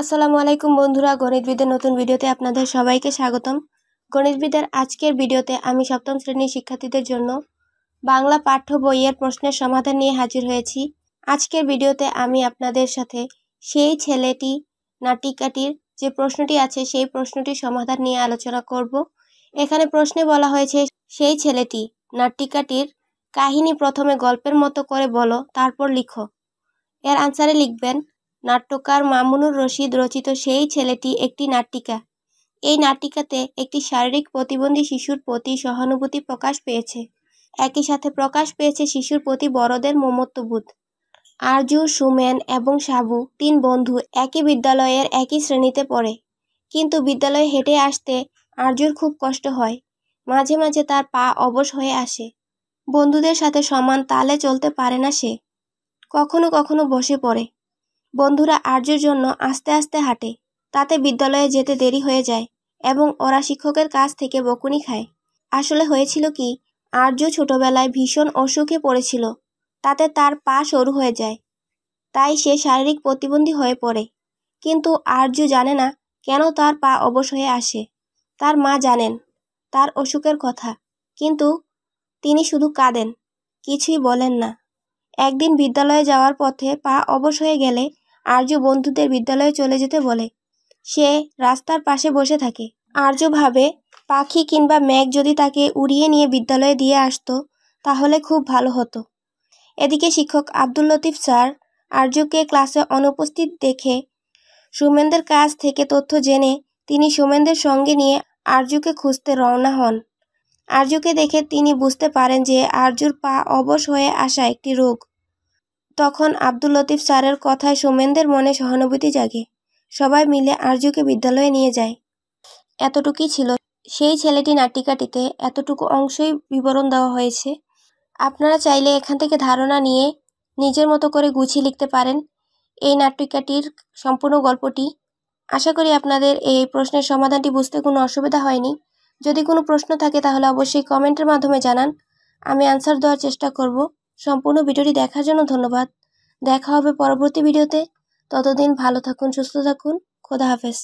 আসসালামু আলাইকুম বন্ধুরা গণিতবিদের নতুন ভিডিওতে আপনাদের সবাইকে স্বাগতম গণিতবিদের আজকের ভিডিওতে আমি সপ্তম শ্রেণীর শিক্ষার্থীদের জন্য বাংলা পাঠ্য বইয়ের প্রশ্নের সমাধান নিয়ে হাজির হয়েছি আজকের ভিডিওতে আমি আপনাদের সাথে সেই ছেলেটি নাটিকাটির যে প্রশ্নটি আছে সেই প্রশ্নটির সমাধান নিয়ে আলোচনা করব এখানে প্রশ্নে বলা হয়েছে সেই ছেলেটি নাটিকাটির কাহিনী প্রথমে গল্পের মতো করে বলো তারপর লিখো এর আনসারে লিখবেন নাট্যকার মামুনুর রশিদ রচিত সেই ছেলেটি একটি নাটিকা এই নাটিকাতে একটি শারীরিক প্রতিবন্ধী শিশুর প্রতি সহানুভূতি প্রকাশ পেয়েছে একই সাথে প্রকাশ পেয়েছে শিশুর প্রতি বড়দের মমত্ববোধ আরজু সুমেন এবং সাবু তিন বন্ধু একই বিদ্যালয়ের একই শ্রেণীতে পড়ে কিন্তু বিদ্যালয়ে হেঁটে আসতে আরজুর খুব কষ্ট হয় মাঝে মাঝে তার পা অবশ হয়ে আসে বন্ধুদের সাথে সমান তালে চলতে পারে না সে কখনো কখনো বসে পড়ে বন্ধুরা আর্যর জন্য আস্তে আস্তে হাঁটে তাতে বিদ্যালয়ে যেতে দেরি হয়ে যায় এবং ওরা শিক্ষকের কাছ থেকে বকুনি খায় আসলে হয়েছিল কি আর্য ছোটবেলায় ভীষণ অসুখে পড়েছিল তাতে তার পা সরু হয়ে যায় তাই সে শারীরিক প্রতিবন্ধী হয়ে পড়ে কিন্তু আর্য জানে না কেন তার পা অবশ হয়ে আসে তার মা জানেন তার অসুখের কথা কিন্তু তিনি শুধু কাঁদেন কিছুই বলেন না একদিন বিদ্যালয়ে যাওয়ার পথে পা অবশ হয়ে গেলে আর্য বন্ধুদের বিদ্যালয়ে চলে যেতে বলে সে রাস্তার পাশে বসে থাকে আর্য ভাবে পাখি কিংবা ম্যাগ যদি তাকে উড়িয়ে নিয়ে বিদ্যালয়ে দিয়ে আসতো তাহলে খুব ভালো হতো এদিকে শিক্ষক আব্দুল লতিফ স্যার আর্যকে ক্লাসে অনুপস্থিত দেখে সোমেনদের কাছ থেকে তথ্য জেনে তিনি সোমেনদের সঙ্গে নিয়ে আর্যকে খুঁজতে রওনা হন আর্যকে দেখে তিনি বুঝতে পারেন যে আর্যুর পা অবশ হয়ে আসা একটি রোগ তখন আব্দুল লতিফ স্যারের কথায় সোমেনদের মনে সহানুভূতি জাগে সবাই মিলে আরজুকে বিদ্যালয়ে নিয়ে যায় এতটুকুই ছিল সেই ছেলেটি নাটিকাটিতে এতটুকু অংশই বিবরণ দেওয়া হয়েছে আপনারা চাইলে এখান থেকে ধারণা নিয়ে নিজের মতো করে গুছিয়ে লিখতে পারেন এই নাট্যিকাটির সম্পূর্ণ গল্পটি আশা করি আপনাদের এই প্রশ্নের সমাধানটি বুঝতে কোনো অসুবিধা হয়নি যদি কোনো প্রশ্ন থাকে তাহলে অবশ্যই কমেন্টের মাধ্যমে জানান আমি অ্যান্সার দেওয়ার চেষ্টা করব সম্পূর্ণ ভিডিওটি দেখার জন্য ধন্যবাদ দেখা হবে পরবর্তী ভিডিওতে ততদিন ভালো থাকুন সুস্থ থাকুন খোদা হাফেজ